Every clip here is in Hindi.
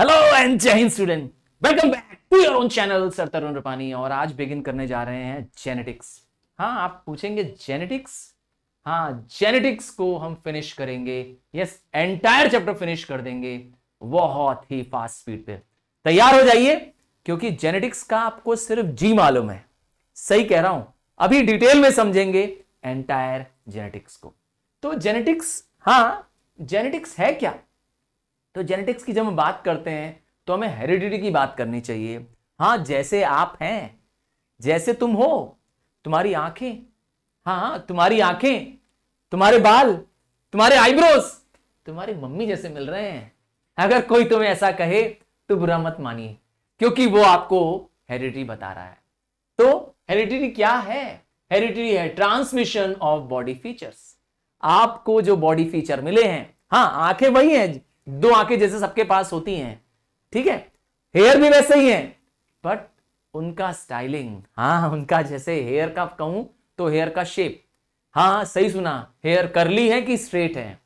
हेलो एंड जय हिंद student welcome back to your own channel sir Tarun Rupani और आज बिगिन करने जा रहे हैं जेनेटिक्स हाँ आप पूछेंगे जेनेटिक्स हाँ जेनेटिक्स को हम फिनिश करेंगे यस एंटायर चैप्टर फिनिश कर देंगे बहुत ही फास्ट स्पीड पे तैयार हो जाइए क्योंकि जेनेटिक्स का आपको सिर्फ जी मालूम है सही कह रहा हूं अभी डिटेल में समझेंगे एंटायर जेनेटिक्स को तो जेनेटिक्स हाँ जेनेटिक्स है क्या तो जेनेटिक्स की जब हम बात करते हैं तो हमें हेरिडिटी की बात करनी चाहिए हाँ जैसे आप हैं जैसे तुम हो तुम्हारी आंखें हाँ हाँ तुम्हारी आंखें तुम्हारे बाल तुम्हारे आईब्रोज तुम्हारी मम्मी जैसे मिल रहे हैं अगर कोई तुम्हें ऐसा कहे तो बुरा मत मानिए क्योंकि वो आपको हेरिडिटी बता रहा है तो हेरिडिटी क्या है हेरिडिटी है ट्रांसमिशन ऑफ बॉडी फीचर्स आपको जो बॉडी फीचर मिले हैं हाँ आंखें वही हैं दो आंखें जैसे सबके पास होती हैं ठीक है हेयर भी वैसे ही है बट उनका स्टाइलिंग हाँ उनका जैसे हेयर का कहूं तो हेयर का शेप हाँ सही सुना हेयर करली है कि स्ट्रेट है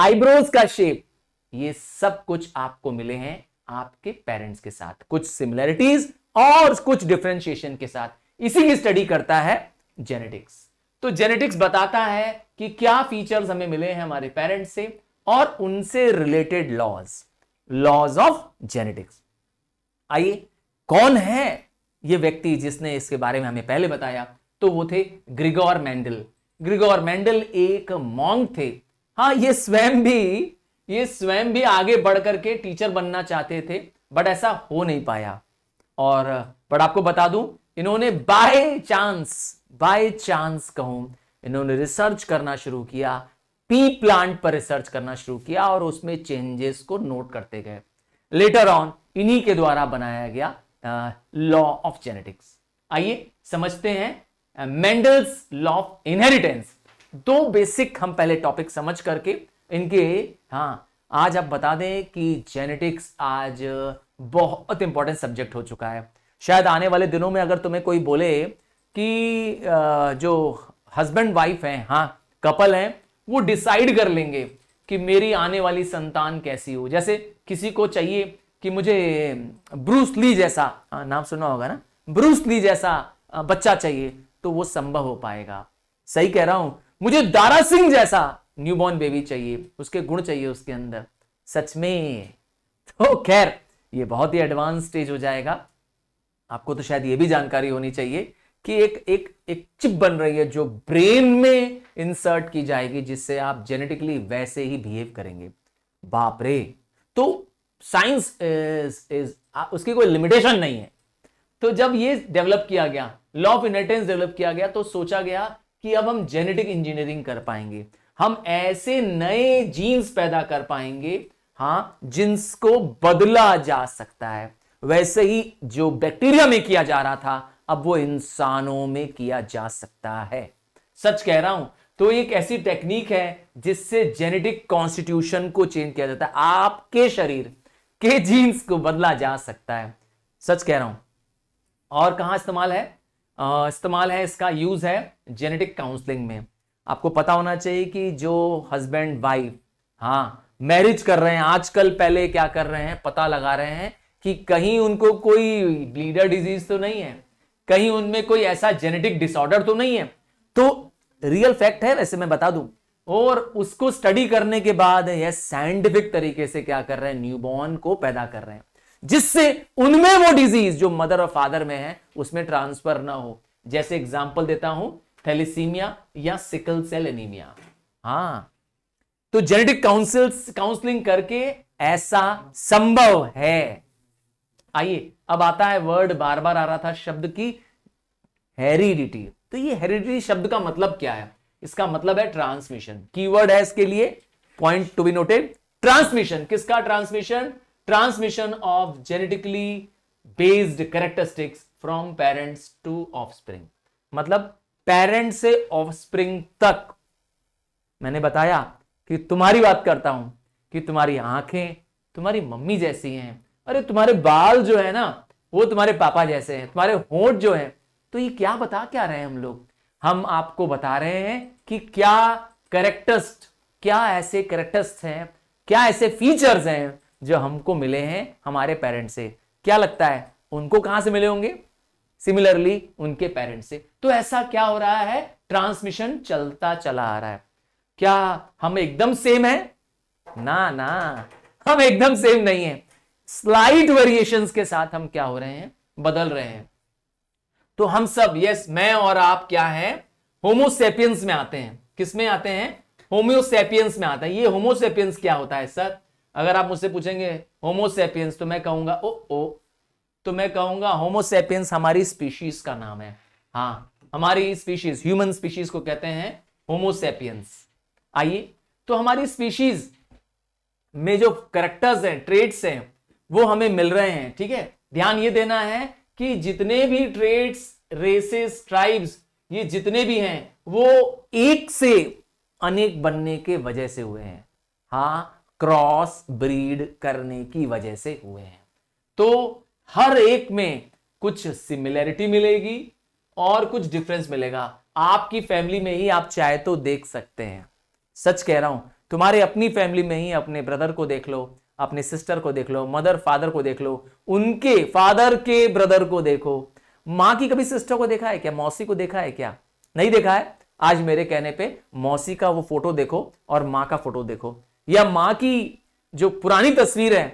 आईब्रोज का शेप ये सब कुछ आपको मिले हैं आपके पेरेंट्स के साथ कुछ सिमिलैरिटीज और कुछ डिफ्रेंशिएशन के साथ इसी की स्टडी करता है जेनेटिक्स तो जेनेटिक्स बताता है कि क्या फीचर्स हमें मिले हैं हमारे पेरेंट्स से और उनसे related laws laws of genetics आइए कौन है ये व्यक्ति जिसने इसके बारे में हमें पहले बताया तो वो थे ग्रिगोर मेंडल ग्रिगोर मेंडल एक मॉन्ग थे हाँ ये स्वयं भी ये स्वयं भी आगे बढ़ करके टीचर बनना चाहते थे बट ऐसा हो नहीं पाया और बट आपको बता दूं इन्होंने बाय चांस बाय चांस कहूं इन्होंने रिसर्च करना शुरू किया पी प्लांट पर रिसर्च करना शुरू किया और उसमें चेंजेस को नोट करते गए लेटर ऑन इन्हीं के द्वारा बनाया गया लॉ ऑफ जेनेटिक्स आइए समझते हैं मेंडल्स लॉ ऑफ इनहेरिटेंस दो बेसिक हम पहले टॉपिक समझ करके इनके हाँ आज आप बता दें कि जेनेटिक्स आज बहुत इंपॉर्टेंट सब्जेक्ट हो चुका है शायद आने वाले दिनों में अगर तुम्हें कोई बोले कि जो हस्बैंड वाइफ हैं हाँ कपल हैं वो डिसाइड कर लेंगे कि मेरी आने वाली संतान कैसी हो जैसे किसी को चाहिए कि मुझे ब्रूस ली जैसा नाम सुना होगा ना ब्रूस ली जैसा बच्चा चाहिए तो वो संभव हो पाएगा सही कह रहा हूं मुझे दारा सिंह जैसा न्यूबॉर्न बेबी चाहिए उसके गुण चाहिए उसके अंदर सच में तो खैर ये बहुत ही एडवांस स्टेज हो जाएगा आपको तो शायद ये भी जानकारी होनी चाहिए कि एक एक एक चिप बन रही है जो ब्रेन में इंसर्ट की जाएगी जिससे आप जेनेटिकली वैसे ही बिहेव करेंगे बाप रे तो साइंस इज इज उसकी कोई लिमिटेशन नहीं है तो जब ये डेवलप किया गया लॉ ऑफ इनहेरिटेंस डेवलप किया गया तो सोचा गया कि अब हम जेनेटिक इंजीनियरिंग कर पाएंगे हम ऐसे नए जीन्स पैदा कर पाएंगे हाँ जिन्स को बदला जा सकता है वैसे ही जो बैक्टीरिया में किया जा रहा था अब वो इंसानों में किया जा सकता है सच कह रहा हूं तो एक ऐसी टेक्निक है जिससे जेनेटिक कॉन्स्टिट्यूशन को चेंज किया जाता है आपके शरीर के जीन्स को बदला जा सकता है सच कह रहा हूं और कहाँ इस्तेमाल है इस्तेमाल है इसका यूज है जेनेटिक काउंसलिंग में आपको पता होना चाहिए कि जो हस्बैंड वाइफ हाँ मैरिज कर रहे हैं आजकल पहले क्या कर रहे हैं पता लगा रहे हैं कि कहीं उनको कोई ब्लीडर डिजीज तो नहीं है कहीं उनमें कोई ऐसा जेनेटिक डिसऑर्डर तो नहीं है तो रियल फैक्ट है वैसे मैं बता दूं और उसको स्टडी करने के बाद यह साइंटिफिक तरीके से क्या कर रहे हैं न्यूबॉर्न को पैदा कर रहे हैं जिससे उनमें वो डिजीज जो मदर और फादर में है उसमें ट्रांसफर ना हो जैसे एग्जाम्पल देता हूं थैलीसीमिया या सिकल सेल एनीमिया हाँ तो जेनेटिक काउंसिल्स काउंसलिंग करके ऐसा संभव है आइए अब आता है वर्ड बार बार आ रहा था शब्द की हेरिडिटी तो ये हेरिडिटी शब्द का मतलब क्या है इसका मतलब है ट्रांसमिशन कीवर्ड है इसके लिए point to be noted transmission किसका transmission transmission of genetically based characteristics from parents to offspring मतलब पेरेंट से ऑफस्प्रिंग तक मैंने बताया कि तुम्हारी बात करता हूं कि तुम्हारी आंखें तुम्हारी मम्मी जैसी हैं अरे तुम्हारे बाल जो है ना वो तुम्हारे पापा जैसे हैं तुम्हारे होंठ जो हैं तो ये क्या बता क्या रहे हैं हम लोग हम आपको बता रहे हैं कि क्या करेक्टर्स क्या ऐसे करेक्टर्स हैं क्या ऐसे फीचर्स हैं जो हमको मिले हैं हमारे पेरेंट्स से क्या लगता है उनको कहां से मिले होंगे सिमिलरली उनके पेरेंट्स से तो ऐसा क्या हो रहा है ट्रांसमिशन चलता चला आ रहा है क्या हम एकदम सेम है ना ना हम एकदम सेम नहीं है स्लाइड वेरिएशंस के साथ हम क्या हो रहे हैं बदल रहे हैं तो हम सब यस मैं और आप क्या है होमोसेपियंस में आते हैं किसमें आते हैं होम्योसेपियंस में आता है ये होमोसेपियंस क्या होता है सर अगर आप मुझसे पूछेंगे होमोसेपियंस तो मैं कहूंगा ओ ओ तो मैं कहूंगा होमोसेपियंस हमारी स्पीशीज का नाम है हाँ हमारी स्पीशीज ह्यूमन स्पीशीज को कहते हैं होमोसेपियंस आइए तो हमारी स्पीशीज में जो करेक्टर्स हैं ट्रेड्स हैं वो हमें मिल रहे हैं ठीक है ध्यान ये देना है कि जितने भी ट्रेड्स रेसेस ट्राइब्स ये जितने भी हैं वो एक से अनेक बनने के वजह से हुए हैं हाँ क्रॉस ब्रीड करने की वजह से हुए हैं तो हर एक में कुछ सिमिलैरिटी मिलेगी और कुछ डिफरेंस मिलेगा आपकी फैमिली में ही आप चाहे तो देख सकते हैं सच कह रहा हूं तुम्हारे अपनी फैमिली में ही अपने ब्रदर को देख लो अपने सिस्टर को देख लो मदर फादर को देख लो उनके फादर के ब्रदर को देखो माँ की कभी सिस्टर को देखा है क्या मौसी को देखा है क्या नहीं देखा है आज मेरे कहने पे मौसी का वो फोटो देखो और माँ का फोटो देखो या माँ की जो पुरानी तस्वीर है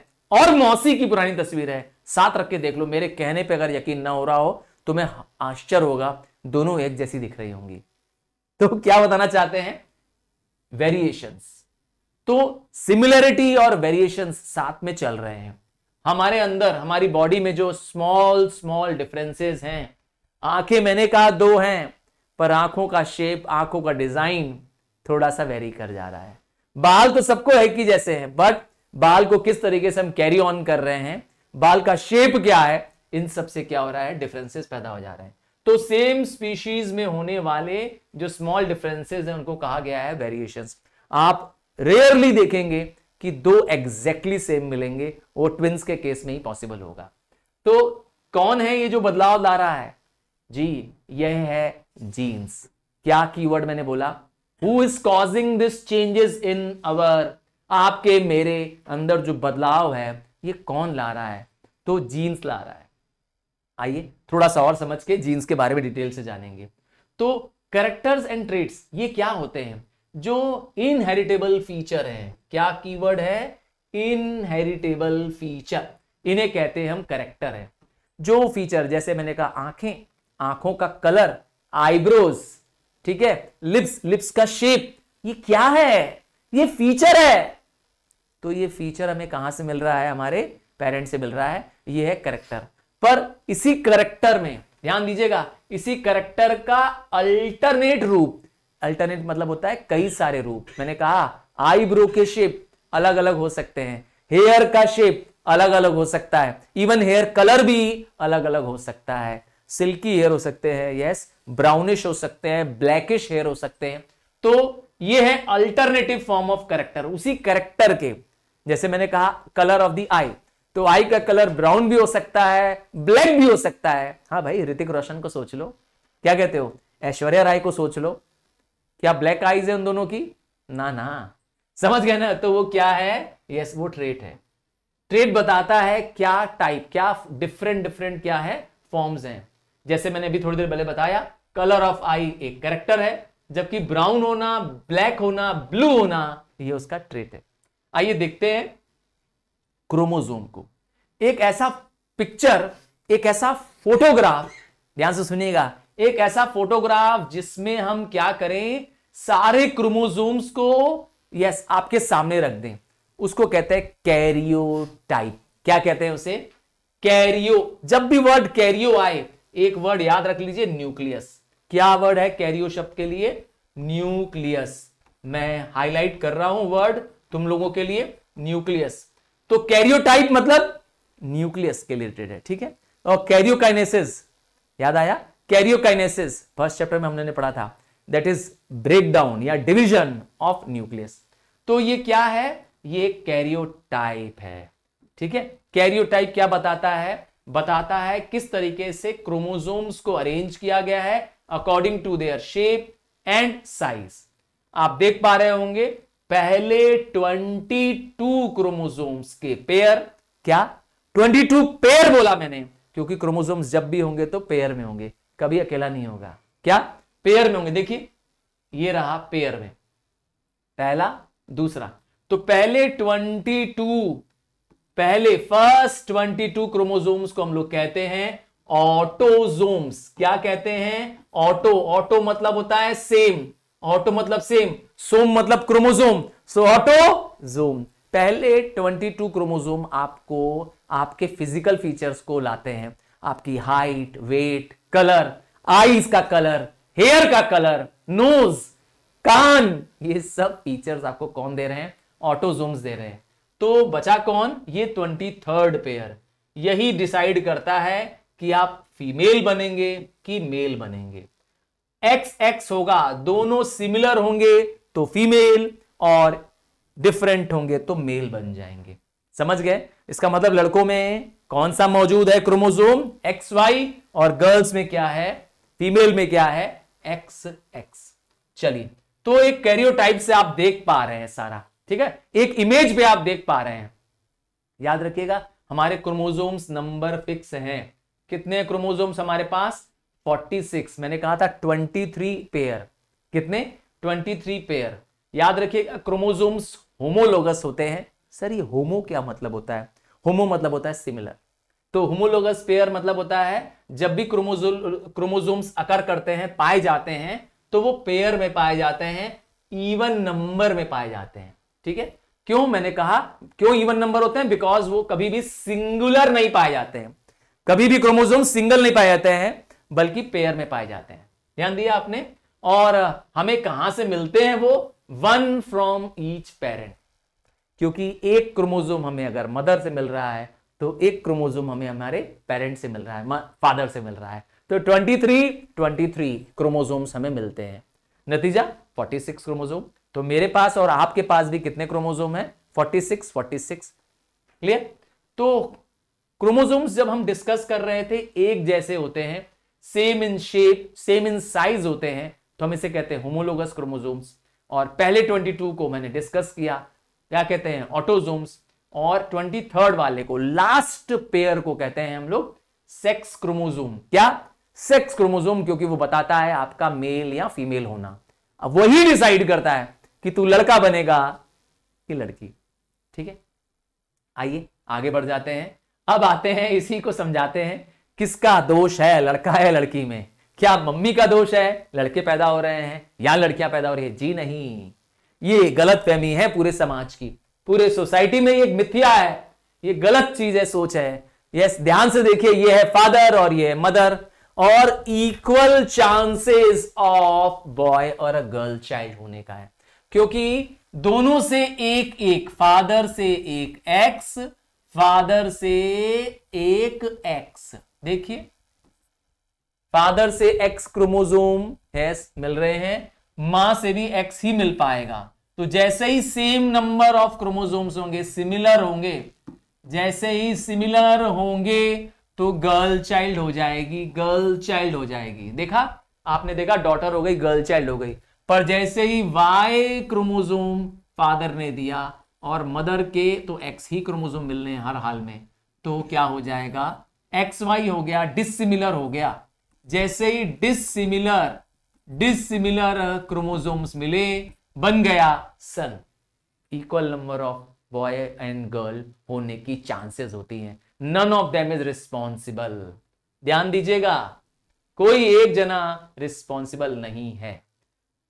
और मौसी की पुरानी तस्वीर है साथ रख के देख लो मेरे कहने पे अगर यकीन ना हो रहा हो तो मैं आश्चर्य होगा दोनों एक जैसी दिख रही होंगी तो क्या बताना चाहते हैं वेरिएशंस तो सिमिलरिटी और वेरिएशन साथ में चल रहे हैं हमारे अंदर हमारी बॉडी में जो स्मॉल स्मॉल डिफरेंसेस हैं आंखें मैंने कहा दो हैं पर आंखों का शेप आंखों का डिजाइन थोड़ा सा वेरी कर जा रहा है बाल तो सबको है कि जैसे हैं बट बाल को किस तरीके से हम कैरी ऑन कर रहे हैं बाल का शेप क्या है इन सब से क्या हो रहा है डिफरेंसेस पैदा हो जा रहे हैं तो सेम स्पीशीज में होने वाले जो स्मॉल डिफरेंसेस हैं उनको कहा गया है वेरिएशंस आप रेयरली देखेंगे कि दो एग्जैक्टली exactly सेम मिलेंगे वो ट्विंस के केस में ही पॉसिबल होगा तो कौन है ये जो बदलाव ला रहा है जी यह है जीन्स क्या कीवर्ड मैंने बोला who is causing this changes in our आपके मेरे अंदर जो बदलाव है ये कौन ला रहा है तो जीन्स ला रहा है आइए थोड़ा सा और समझ के जीन्स के बारे में डिटेल से जानेंगे तो करेक्टर्स एंड ट्रेड्स ये क्या होते हैं जो इनहेरिटेबल फीचर है क्या कीवर्ड है इनहेरिटेबल फीचर इन्हें कहते हैं हम करेक्टर है जो फीचर जैसे मैंने कहा आंखें आंखों का कलर आईब्रोज ठीक है लिप्स लिप्स का शेप ये क्या है ये फीचर है तो ये फीचर हमें कहां से मिल रहा है हमारे पेरेंट से मिल रहा है ये है करेक्टर पर इसी करेक्टर में ध्यान दीजिएगा इसी करेक्टर का अल्टरनेट रूप अल्टरनेट मतलब होता है कई सारे रूप मैंने कहा आईब्रो के शेप अलग अलग हो सकते हैं हेयर का शेप अलग अलग हो सकता है इवन हेयर कलर भी अलग अलग हो सकता है सिल्की हेयर हो सकते हैं यस ब्राउनिश हो सकते हैं ब्लैकिश हेयर हो सकते हैं तो ये है अल्टरनेटिव फॉर्म ऑफ करेक्टर उसी करेक्टर के जैसे मैंने कहा कलर ऑफ द आई तो आई का कलर ब्राउन भी हो सकता है ब्लैक भी हो सकता है हाँ भाई ऋतिक रोशन को सोच लो क्या कहते हो ऐश्वर्या राय को सोच लो क्या ब्लैक आईज है उन दोनों की ना ना समझ गए ना तो वो क्या है यस yes, वो ट्रेट है ट्रेट बताता है क्या टाइप क्या डिफरेंट डिफरेंट क्या है फॉर्म्स हैं जैसे मैंने अभी थोड़ी देर पहले बताया कलर ऑफ आई एक करेक्टर है जबकि ब्राउन होना ब्लैक होना ब्लू होना ये उसका ट्रेट है आइए देखते हैं क्रोमोजोम को एक ऐसा पिक्चर एक ऐसा फोटोग्राफ ध्यान से सुनिएगा एक ऐसा फोटोग्राफ जिसमें हम क्या करें सारे क्रोमोजोम्स को यस आपके सामने रख दें उसको कहते हैं टाइप क्या कहते हैं उसे कैरियो जब भी वर्ड कैरियो आए एक वर्ड याद रख लीजिए न्यूक्लियस क्या वर्ड है कैरियो शब्द के लिए न्यूक्लियस मैं हाईलाइट कर रहा हूं वर्ड तुम लोगों के लिए न्यूक्लियस तो कैरियोटाइप मतलब न्यूक्लियस के रिलेटेड है ठीक है और कैरियोकाइनेसिस याद आया कैरियोकाइनेसिस फर्स्ट चैप्टर में हमने पढ़ा था दैट इज ब्रेकडाउन या डिविजन ऑफ न्यूक्लियस तो ये क्या है ये कैरियोटाइप है ठीक है कैरियोटाइप क्या बताता है बताता है किस तरीके से क्रोमोजोम्स को अरेंज किया गया है according to their shape and size आप देख पा रहे होंगे पहले 22 क्रोमोसोम्स के पेयर क्या 22 पेयर बोला मैंने क्योंकि क्रोमोसोम्स जब भी होंगे तो पेयर में होंगे कभी अकेला नहीं होगा क्या पेयर में होंगे देखिए ये रहा पेयर में पहला दूसरा तो पहले 22 पहले फर्स्ट 22 क्रोमोसोम्स को हम लोग कहते हैं ऑटोजोम्स क्या कहते हैं ऑटो ऑटो मतलब होता है सेम ऑटो मतलब सेम सोम मतलब क्रोमोजोम सो ऑटो जोम पहले 22 क्रोमोजोम आपको आपके फिजिकल फीचर्स को लाते हैं आपकी हाइट वेट कलर आईज का कलर हेयर का कलर नोज कान ये सब फीचर्स आपको कौन दे रहे हैं ऑटोजूम दे रहे हैं तो बचा कौन ये ट्वेंटी थर्ड पेयर यही डिसाइड करता है कि आप फीमेल बनेंगे कि मेल बनेंगे एक्स एक्स होगा दोनों सिमिलर होंगे तो फीमेल और डिफरेंट होंगे तो मेल बन जाएंगे समझ गए इसका मतलब लड़कों में कौन सा मौजूद है क्रोमोजोम एक्स वाई और गर्ल्स में क्या है फीमेल में क्या है एक्स एक्स चलिए तो एक कैरियोटाइप से आप देख पा रहे हैं सारा ठीक है एक इमेज पे आप देख पा रहे हैं याद रखिएगा हमारे क्रोमोजोम्स नंबर फिक्स हैं कितने क्रोमोजोम्स हमारे पास 46 मैंने कहा था 23 पेयर कितने 23 पेयर याद रखिएगा क्रोमोजोम्स होमोलोगस होते हैं सर ये होमो क्या मतलब होता है होमो मतलब होता है सिमिलर तो होमोलोगस पेयर मतलब होता है जब भी क्रोमोजोम्स अकर करते हैं पाए जाते हैं तो वो पेयर में पाए जाते हैं इवन नंबर में पाए जाते हैं ठीक है क्यों मैंने कहा क्यों इवन नंबर होते हैं बिकॉज वो कभी भी सिंगुलर नहीं पाए जाते हैं कभी भी क्रोमोजोम सिंगल नहीं पाए जाते हैं बल्कि पेयर में पाए जाते हैं ध्यान दिया आपने और हमें कहां से मिलते हैं वो वन फ्रॉम ईच पेरेंट क्योंकि एक क्रोमोजोम हमें अगर मदर से मिल रहा है तो एक क्रोमोजोम हमें हमारे पेरेंट से मिल रहा है फादर से मिल रहा है तो 23 23 क्रोमोजोम्स हमें मिलते हैं नतीजा 46 क्रोमोजोम तो मेरे पास और आपके पास भी कितने क्रोमोजोम है 46 46 क्लियर तो क्रोमोजोम्स जब हम डिस्कस कर रहे थे एक जैसे होते हैं same in shape same in size होते हैं तो हम इसे कहते हैं होमोलोगस क्रोमोजोम्स और पहले 22 को मैंने डिस्कस किया क्या कहते हैं ऑटोजोम्स और ट्वेंटी थर्ड वाले को लास्ट पेयर को कहते हैं हम लोग सेक्स क्रोमोजोम क्या सेक्स क्रोमोजोम क्योंकि वो बताता है आपका मेल या फीमेल होना अब वही डिसाइड करता है कि तू लड़का बनेगा कि लड़की ठीक है आइए आगे बढ़ जाते हैं अब आते हैं इसी को समझाते हैं किसका दोष है लड़का है लड़की में क्या मम्मी का दोष है लड़के पैदा हो रहे हैं या लड़कियां पैदा हो रही है जी नहीं ये गलत फहमी है पूरे समाज की पूरे सोसाइटी में ये एक मिथ्या है ये गलत चीज है सोच है यस ध्यान से देखिए ये है फादर और ये है मदर और इक्वल चांसेस ऑफ बॉय और अ गर्ल चाइल्ड होने का है क्योंकि दोनों से एक एक फादर से एक एक्स फादर से एक एक्स देखिए फादर से एक्स क्रोमोजोम है मिल रहे हैं मां से भी एक्स ही मिल पाएगा तो जैसे ही सेम नंबर ऑफ क्रोमोजोम्स होंगे सिमिलर होंगे जैसे ही सिमिलर होंगे तो गर्ल चाइल्ड हो जाएगी गर्ल चाइल्ड हो जाएगी देखा आपने देखा डॉटर हो गई गर्ल चाइल्ड हो गई पर जैसे ही वाई क्रोमोजोम फादर ने दिया और मदर के तो एक्स ही क्रोमोजोम मिलने हर हाल में तो क्या हो जाएगा एक्स वाई हो गया डिसिमिलर हो गया जैसे ही डिसिमिलर डिसिमिलर क्रोमोजोम्स मिले बन गया son equal number of boy and girl होने की चांसेस होती हैं none of them is responsible ध्यान दीजिएगा कोई एक जना रिस्पॉन्सिबल नहीं है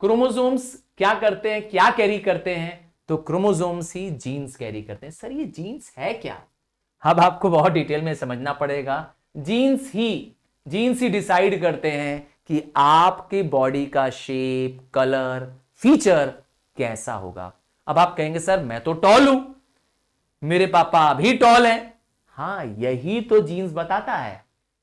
क्रोमोजोम्स क्या करते हैं क्या कैरी करते हैं तो क्रोमोजोम्स ही जीन्स कैरी करते हैं सर ये जीन्स है क्या अब आपको बहुत डिटेल में समझना पड़ेगा जीन्स ही जीन्स ही डिसाइड करते हैं कि आपकी बॉडी का शेप कलर फीचर कैसा होगा अब आप कहेंगे सर मैं तो टॉल हूं मेरे पापा अभी टॉल हैं हां यही तो जीन्स बताता है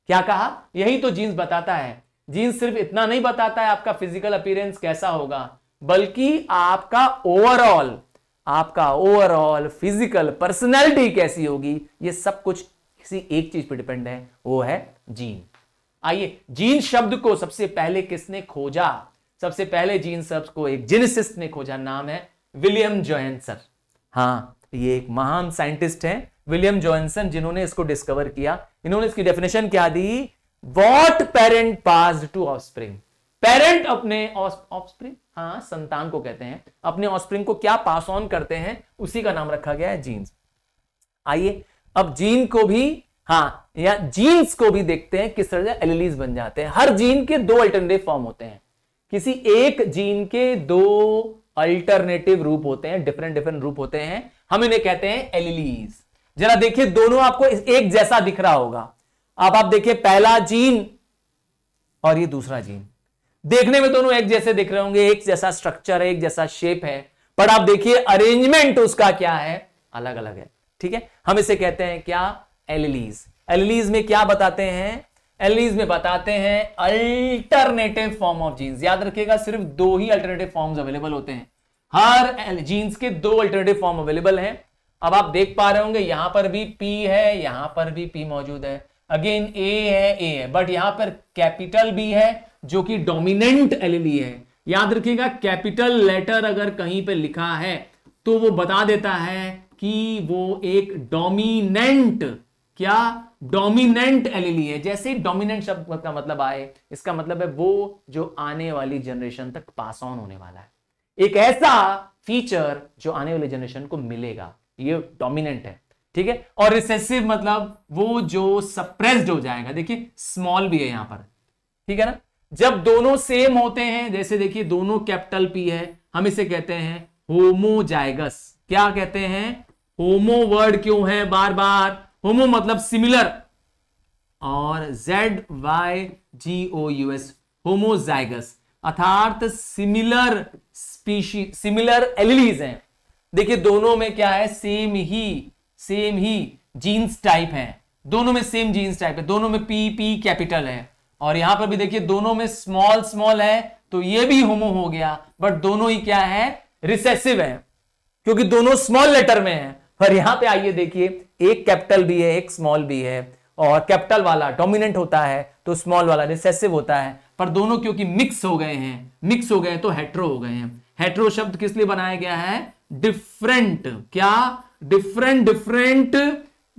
क्या कहा यही तो जीन्स बताता है जीन्स सिर्फ इतना नहीं बताता है आपका फिजिकल अपीयरेंस कैसा होगा बल्कि आपका ओवरऑल आपका ओवरऑल फिजिकल पर्सनैलिटी कैसी होगी ये सब कुछ किसी एक चीज पर डिपेंड है वो है जीन आइए जीन शब्द को सबसे पहले किसने खोजा सबसे पहले जीन शब्द को एक जिनसिस्ट ने खोजा नाम है विलियम जॉयसर हाँ ये एक महान साइंटिस्ट है विलियम जॉयसन जिन्होंने इसको डिस्कवर किया इन्होंने इसकी डेफिनेशन क्या दी what parent pass to offspring parent अपने ऑफस्प्रिंग हाँ संतान को कहते हैं अपने ऑफस्प्रिंग को क्या पास ऑन करते हैं उसी का नाम रखा गया है जीन्स आइए अब जीन को भी हाँ या जीन्स को भी देखते हैं किस तरह से एलिलीज बन जाते हैं हर जीन के दो अल्टरनेटिव फॉर्म होते हैं किसी एक जीन के दो अल्टरनेटिव रूप होते हैं डिफरेंट डिफरेंट रूप होते हैं हम इन्हें कहते हैं एलिलीज जरा देखिए दोनों आपको एक जैसा दिख रहा होगा आप आप देखिए पहला जीन और ये दूसरा जीन देखने में दोनों एक जैसे दिख रहे होंगे एक जैसा स्ट्रक्चर है एक जैसा शेप है पर आप देखिए अरेंजमेंट उसका क्या है अलग अलग है ठीक है हम इसे कहते हैं क्या एलिलीज एलिलीज में क्या बताते हैं एलिलीज में बताते हैं अल्टरनेटिव फॉर्म ऑफ जीन्स याद रखिएगा सिर्फ दो ही अल्टरनेटिव फॉर्म्स अवेलेबल होते हैं हर जीन्स के दो अल्टरनेटिव फॉर्म अवेलेबल हैं अब आप देख पा रहे होंगे यहां पर भी पी है यहां पर भी पी मौजूद है अगेन ए है ए है बट यहां पर कैपिटल भी है जो कि डोमिनेंट एलिली e है याद रखिएगा कैपिटल लेटर अगर कहीं पर लिखा है तो वो बता देता है कि वो एक डोमिनेंट क्या डोमिनेंट एलिली e e है जैसे ही डोमिनेंट शब्द का मतलब आए इसका मतलब है वो जो आने वाली जनरेशन तक पास ऑन होने वाला है एक ऐसा फीचर जो आने वाली जनरेशन को मिलेगा ये डोमिनेंट है ठीक है और रिसेसिव मतलब वो जो सप्रेस्ड हो जाएगा देखिए स्मॉल भी है यहां पर ठीक है ना जब दोनों सेम होते हैं जैसे देखिए दोनों कैपिटल पी है हम इसे कहते हैं होमोजाइगस क्या कहते हैं होमो वर्ड क्यों है बार बार होमो मतलब सिमिलर और Z Y G O U S homozygous अर्थात सिमिलर स्पीशी सिमिलर एलिलीज हैं देखिए दोनों में क्या है सेम ही सेम ही जीन्स टाइप है दोनों में सेम जीन्स टाइप है दोनों में पी पी कैपिटल है और यहां पर भी देखिए दोनों में स्मॉल स्मॉल है तो ये भी होमो हो गया बट दोनों ही क्या है रिसेसिव है क्योंकि दोनों स्मॉल लेटर में है और यहां पे आइए देखिए एक कैपिटल भी है एक स्मॉल भी है और कैपिटल वाला डोमिनेंट होता है तो स्मॉल वाला रिसेसिव होता है पर दोनों क्योंकि मिक्स हो गए हैं मिक्स हो गए तो हेट्रो हो गए हैं हेट्रो शब्द किस लिए बनाया गया है डिफरेंट क्या different different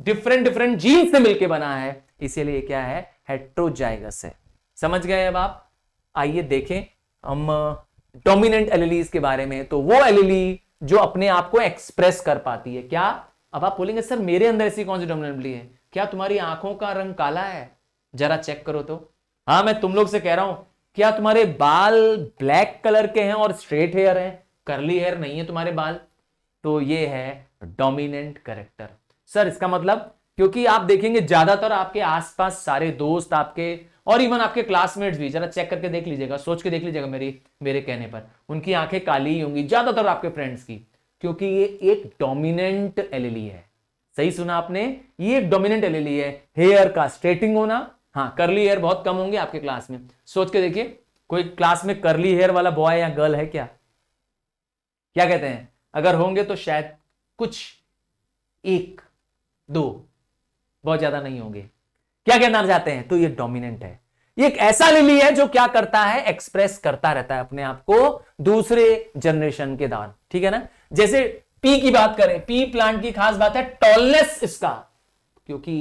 different different gene से मिलकर बना है इसीलिए क्या है हेट्रोजाइगस है समझ गए अब आप आइए देखें हम डोमिनेंट uh, एलिलीज के बारे में तो वो एलिली जो अपने आप को एक्सप्रेस कर पाती है क्या अब आप बोलेंगे सर मेरे अंदर ऐसी कौन सी डोमिनेंटली है क्या तुम्हारी आंखों का रंग काला है जरा चेक करो तो हाँ मैं तुम लोग से कह रहा हूं क्या तुम्हारे बाल ब्लैक कलर के हैं और स्ट्रेट हेयर है करली हेयर नहीं है तुम्हारे बाल तो ये है डोमिनेंट करेक्टर सर इसका मतलब क्योंकि आप देखेंगे ज्यादातर आपके आसपास सारे दोस्त आपके और इवन आपके क्लासमेट्स भी जरा चेक करके देख लीजिएगा सोच के देख लीजिएगा मेरी मेरे कहने पर उनकी आंखें काली ही होंगी ज्यादातर आपके फ्रेंड्स की क्योंकि ये एक डोमिनेंट एलएलई e है सही सुना आपने ये एक डोमिनेंट एलएलई e है हेयर का स्ट्रेटिंग होना हाँ करली हेयर बहुत कम होंगे आपके क्लास में सोच के देखिए कोई क्लास में करली हेयर वाला बॉय या गर्ल है क्या क्या कहते हैं अगर होंगे तो शायद कुछ एक दो बहुत ज्यादा नहीं होंगे क्या कहना चाहते हैं तो ये डोमिनेंट है ये एक ऐसा लिली है जो क्या करता है एक्सप्रेस करता रहता है अपने आप को दूसरे जनरेशन के दौरान ठीक है ना जैसे पी की बात करें पी प्लांट की खास बात है टॉलनेस इसका क्योंकि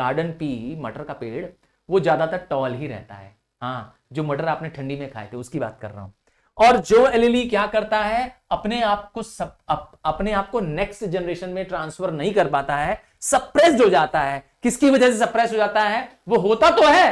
गार्डन पी मटर का पेड़ वो ज्यादातर टॉल ही रहता है हाँ जो मटर आपने ठंडी में खाए थे उसकी बात कर रहा हूं और जो एलिली क्या करता है अपने आप को सब अप, अपने आप को नेक्स्ट जनरेशन में ट्रांसफर नहीं कर पाता है सप्रेस्ड हो जाता है किसकी वजह से सप्रेस हो जाता है वो होता तो है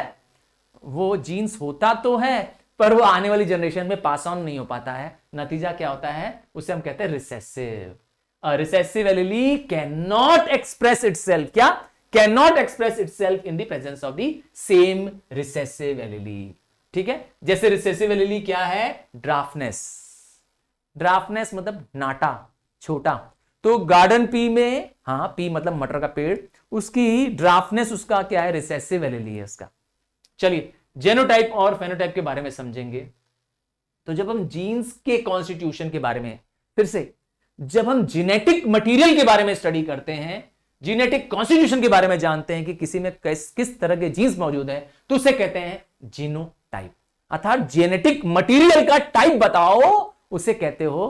वो जीन्स होता तो है पर वो आने वाली जनरेशन में पास ऑन नहीं हो पाता है नतीजा क्या होता है उसे हम कहते हैं recessive recessive allele can not express it क्या कैन नॉट एक्सप्रेस इट सेल्फ in the presence of the same recessive allele ठीक है जैसे रिसेसिव एलिली क्या है ड्राफ्टनेस ड्राफ्टनेस मतलब नाटा छोटा तो गार्डन पी में हाँ पी मतलब मटर का पेड़ उसकी ड्राफ्टनेस उसका क्या है रिसेसिव एलेली है उसका चलिए जेनोटाइप और फेनोटाइप के बारे में समझेंगे तो जब हम जीन्स के कॉन्स्टिट्यूशन के बारे में फिर से जब हम जीनेटिक मटेरियल के बारे में स्टडी करते हैं जीनेटिक कॉन्स्टिट्यूशन के बारे में जानते हैं कि किसी में किस किस तरह के जीन्स मौजूद हैं तो उसे कहते हैं जीनोटाइप अर्थात जेनेटिक मटेरियल का टाइप बताओ उसे कहते हो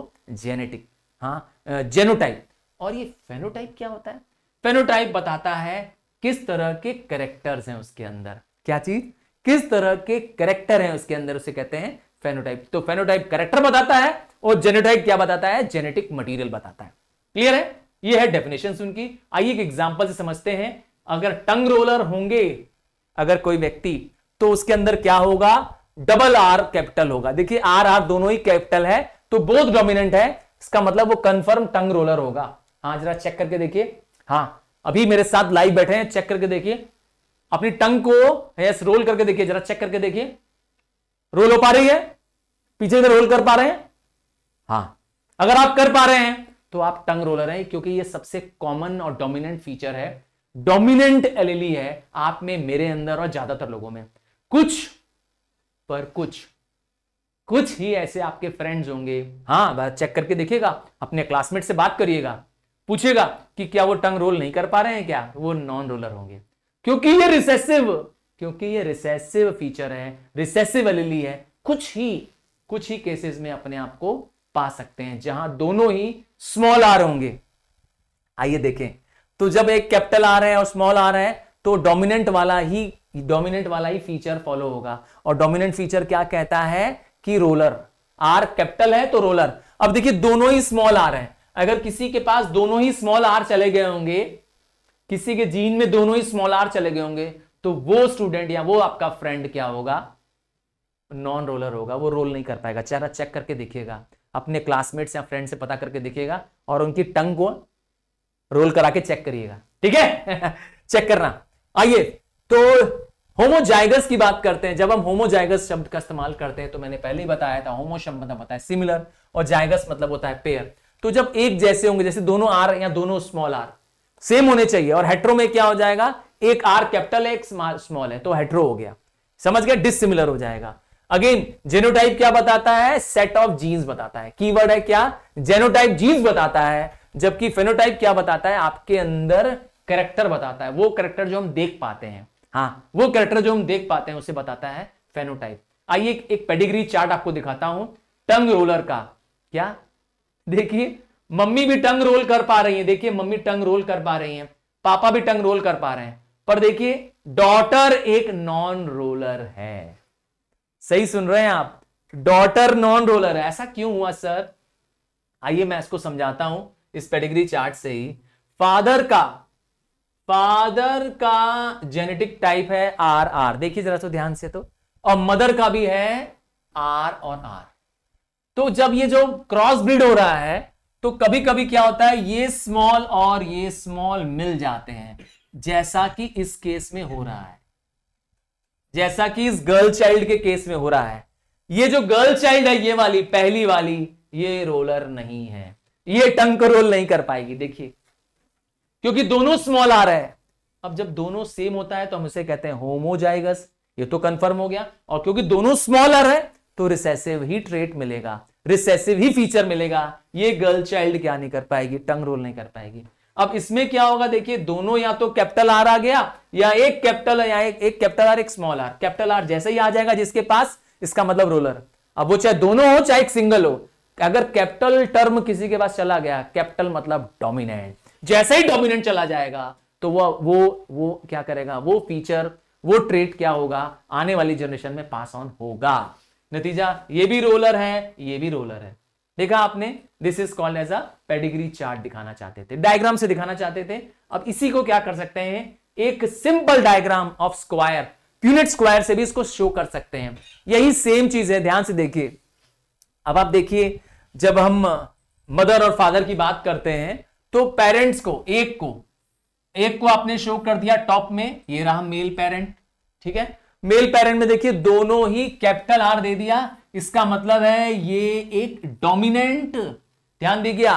जेनेटिक हाँ जेनोटाइप और ये फेनोटाइप क्या होता है फेनोटाइप बताता है किस तरह के करेक्टर्स हैं उसके अंदर क्या चीज किस तरह के करेक्टर हैं उसके अंदर उसे कहते हैं फेनोटाइप तो फेनोटाइप करेक्टर बताता है और जेनोटाइप क्या बताता है जेनेटिक मटेरियल बताता है क्लियर है ये है डेफिनेशन उनकी आइए एक एग्जाम्पल से समझते हैं अगर टंग रोलर होंगे अगर कोई व्यक्ति तो उसके अंदर क्या होगा डबल आर कैपिटल होगा देखिए आर आर दोनों ही कैपिटल है तो बोध डोमिनेंट है इसका मतलब वो कंफर्म टंग रोलर होगा हाँ जरा चेक करके देखिए हाँ अभी मेरे साथ लाइव बैठे हैं चेक करके देखिए अपनी टंग को यस रोल करके देखिए जरा चेक करके देखिए रोल हो पा रही है पीछे इधर रोल कर पा रहे हैं हाँ अगर आप कर पा रहे हैं तो आप टंग रोलर हैं क्योंकि ये सबसे कॉमन और डोमिनेंट फीचर है डोमिनेंट एलेली है आप में मेरे अंदर और ज्यादातर लोगों में कुछ पर कुछ कुछ ही ऐसे आपके फ्रेंड्स होंगे हाँ चेक करके देखिएगा अपने क्लासमेट से बात करिएगा पूछेगा कि क्या वो टंग रोल नहीं कर पा रहे हैं क्या वो नॉन रोलर होंगे क्योंकि ये रिसेसिव क्योंकि ये रिसेसिव फीचर है रिसेसिव अलिली है कुछ ही कुछ ही केसेस में अपने आप को पा सकते हैं जहां दोनों ही स्मॉल आर होंगे आइए देखें तो जब एक कैपिटल आ रहे है और स्मॉल आ रहे है तो डोमिनेंट वाला ही डोमिनेंट वाला ही फीचर फॉलो होगा और डोमिनेंट फीचर क्या कहता है कि रोलर आर कैपिटल है तो रोलर अब देखिए दोनों ही स्मॉल आर हैं अगर किसी के पास दोनों ही स्मॉल आर चले गए होंगे किसी के जीन में दोनों ही स्मॉल आर चले गए होंगे तो वो स्टूडेंट या वो आपका फ्रेंड क्या होगा नॉन रोलर होगा वो रोल नहीं कर पाएगा चेहरा चेक करके देखिएगा अपने क्लासमेट्स या फ्रेंड से पता करके देखिएगा और उनकी टंग को रोल करा के चेक करिएगा ठीक है चेक करना आइए तो होमोजाइगस की बात करते हैं जब हम होमोजाइगस शब्द का इस्तेमाल करते हैं तो मैंने पहले ही बताया था होमो शब्द मतलब होता है सिमिलर और जाइगस मतलब होता है पेयर तो जब एक जैसे होंगे जैसे दोनों आर या दोनों स्मॉल आर सेम होने चाहिए और हेट्रो में क्या हो जाएगा एक आर कैपिटल है एक स्मॉल है तो हेट्रो हो गया समझ गया डिसिमिलर हो जाएगा अगेन जेनोटाइप क्या बताता है सेट ऑफ जीन्स बताता है कीवर्ड है क्या जेनोटाइप जीन्स बताता है जबकि फेनोटाइप क्या बताता है आपके अंदर करेक्टर बताता है वो करेक्टर जो हम देख पाते हैं हाँ वो कैरेक्टर जो हम देख पाते हैं उसे बताता है फेनोटाइप आइए एक, एक पेडिग्री चार्ट आपको दिखाता हूं टंग रोलर का क्या देखिए मम्मी भी टंग रोल कर पा रही है देखिए मम्मी टंग रोल कर पा रही है पापा भी टंग रोल कर पा रहे हैं पर देखिए डॉटर एक नॉन रोलर है सही सुन रहे हैं आप डॉटर नॉन रोलर है ऐसा क्यों हुआ सर आइए मैं इसको समझाता हूं इस पेडिग्री चार्ट से ही फादर का फादर का जेनेटिक टाइप है आर आर देखिए जरा सो तो ध्यान से तो और मदर का भी है आर और आर तो जब ये जो क्रॉस ब्रिड हो रहा है तो कभी कभी क्या होता है ये स्मॉल और ये स्मॉल मिल जाते हैं जैसा कि इस केस में हो रहा है जैसा कि इस गर्ल चाइल्ड के केस में हो रहा है ये जो गर्ल चाइल्ड है ये वाली पहली वाली ये रोलर नहीं है ये टंक रोल नहीं कर पाएगी देखिए क्योंकि दोनों स्मॉल आर है अब जब दोनों सेम होता है तो हम उसे कहते हैं होमोजाइगस ये तो कंफर्म हो गया और क्योंकि दोनों स्मॉल आर है तो रिसेसिव ही ट्रेट मिलेगा रिसेसिव ही फीचर मिलेगा ये गर्ल चाइल्ड क्या नहीं कर पाएगी टंग रोल नहीं कर पाएगी अब इसमें क्या होगा देखिए दोनों या तो कैपिटल आर आ गया या एक कैपिटल या एक, एक कैपिटल आर एक स्मॉल आर कैपिटल आर जैसे ही आ जाएगा जिसके पास इसका मतलब रोलर अब वो चाहे दोनों हो चाहे एक सिंगल हो अगर कैपिटल टर्म किसी के पास चला गया कैपिटल मतलब डोमिनेंट जैसे ही डोमिनेंट चला जाएगा तो वह वो वो क्या करेगा वो फीचर वो ट्रेट क्या होगा आने वाली जनरेशन में पास ऑन होगा नतीजा ये भी रोलर है ये भी रोलर है देखा आपने this is called as a pedigree chart दिखाना चाहते थे डायग्राम से दिखाना चाहते थे अब इसी को क्या कर सकते हैं एक simple diagram of square unit square से भी इसको शो कर सकते हैं यही सेम चीज है ध्यान से देखिए अब आप देखिए जब हम मदर और फादर की बात करते हैं तो पेरेंट्स को एक को एक को आपने शो कर दिया टॉप में ये रहा मेल पेरेंट ठीक है मेल पेरेंट में देखिए दोनों ही कैपिटल आर दे दिया इसका मतलब है ये एक डोमिनेंट ध्यान दीजिए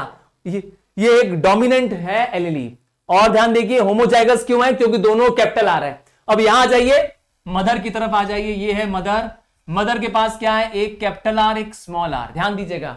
ये ये एक डोमिनेंट है एलिली e। और ध्यान देखिए होमोजाइगस क्यों है क्योंकि दोनों कैपिटल आर है अब यहां आ जाइए मदर की तरफ आ जाइए ये है मदर मदर के पास क्या है एक कैपिटल आर एक स्मॉल आर ध्यान दीजिएगा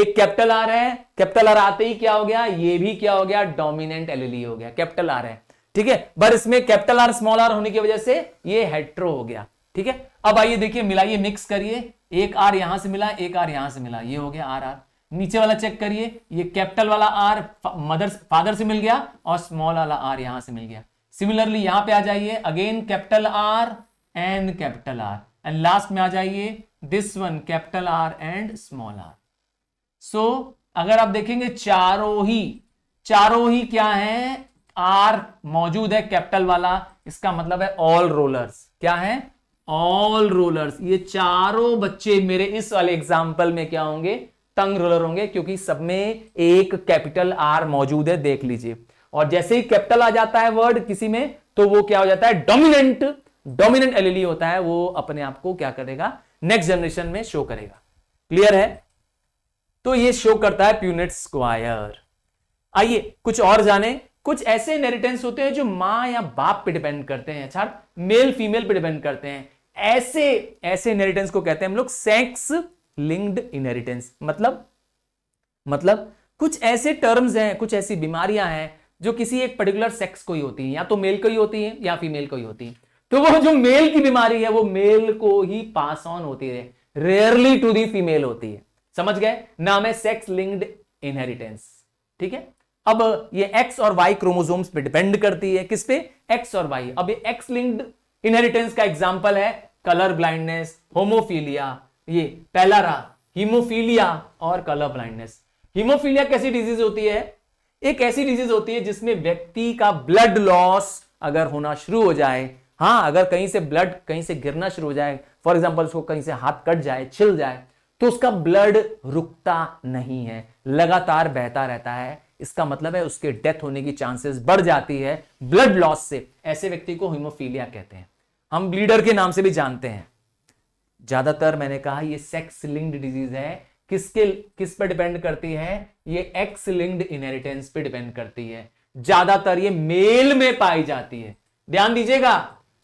एक कैपिटल आर है कैपिटल आर आते ही क्या हो गया ये भी क्या हो गया डोमिनेंट एल e हो गया कैपिटल आर है ठीक है बस इसमें कैपिटल आर स्मॉल आर होने की वजह से ये हेट्रो हो गया ठीक है अब आइए देखिए मिलाइए मिक्स करिए एक आर यहां से मिला एक आर यहां से मिला ये हो गया आर आर नीचे वाला चेक करिए ये कैपिटल वाला आर मदर फादर से मिल गया और स्मॉल वाला आर यहां से मिल गया सिमिलरली यहां पे आ जाइए again capital R and capital R and last में आ जाइए this one capital R and small R so so, अगर आप देखेंगे चारों ही चारों ही क्या है आर मौजूद है कैपिटल वाला इसका मतलब है ऑल रोलर्स क्या है ऑल रोलर्स ये चारों बच्चे मेरे इस वाले एग्जाम्पल में क्या होंगे तंग रोलर होंगे क्योंकि सब में एक कैपिटल आर मौजूद है देख लीजिए और जैसे ही कैपिटल आ जाता है वर्ड किसी में तो वो क्या हो जाता है डोमिनेंट डोमिनेंट एलएलई होता है वो अपने आप को क्या करेगा नेक्स्ट जनरेशन में शो करेगा क्लियर है तो ये शो करता है प्यूनिट स्क्वायर आइए कुछ और जाने कुछ ऐसे इनहेरिटेंस होते हैं जो माँ या बाप पे डिपेंड करते हैं अच्छा मेल फीमेल पे डिपेंड करते हैं ऐसे ऐसे इनहेरिटेंस को कहते हैं हम लोग सेक्स लिंक्ड इनहेरिटेंस मतलब मतलब कुछ ऐसे टर्म्स हैं कुछ ऐसी बीमारियां हैं जो किसी एक पर्टिकुलर सेक्स को ही होती है या तो मेल को ही होती है या फीमेल को ही होती है तो वो जो मेल की बीमारी है वो मेल को ही पास ऑन होती है रेयरली टू दी फीमेल होती है समझ गए नाम है सेक्स लिंक्ड इनहेरिटेंस ठीक है अब ये एक्स और वाई क्रोमोसोम्स पे डिपेंड करती है किस पे एक्स और वाई अब ये एक्स लिंक्ड इनहेरिटेंस का एग्जाम्पल है कलर ब्लाइंडनेस होमोफीलिया ये पहला रहा हीमोफीलिया और कलर ब्लाइंडनेस हीमोफीलिया कैसी डिजीज होती है एक ऐसी डिजीज होती है जिसमें व्यक्ति का ब्लड लॉस अगर होना शुरू हो जाए हाँ अगर कहीं से ब्लड कहीं से गिरना शुरू हो जाए फॉर एग्जाम्पल उसको कहीं से हाथ कट जाए छिल जाए तो उसका ब्लड रुकता नहीं है लगातार बहता रहता है इसका मतलब है उसके डेथ होने की चांसेस बढ़ जाती है ब्लड लॉस से ऐसे व्यक्ति को हिमोफीलिया कहते हैं हम ब्लीडर के नाम से भी जानते हैं ज्यादातर मैंने कहा ये सेक्स लिंक्ड डिजीज है किसके किस पर डिपेंड करती है ये एक्स लिंक्ड इनहेरिटेंस पे डिपेंड करती है ज्यादातर ये मेल में पाई जाती है ध्यान दीजिएगा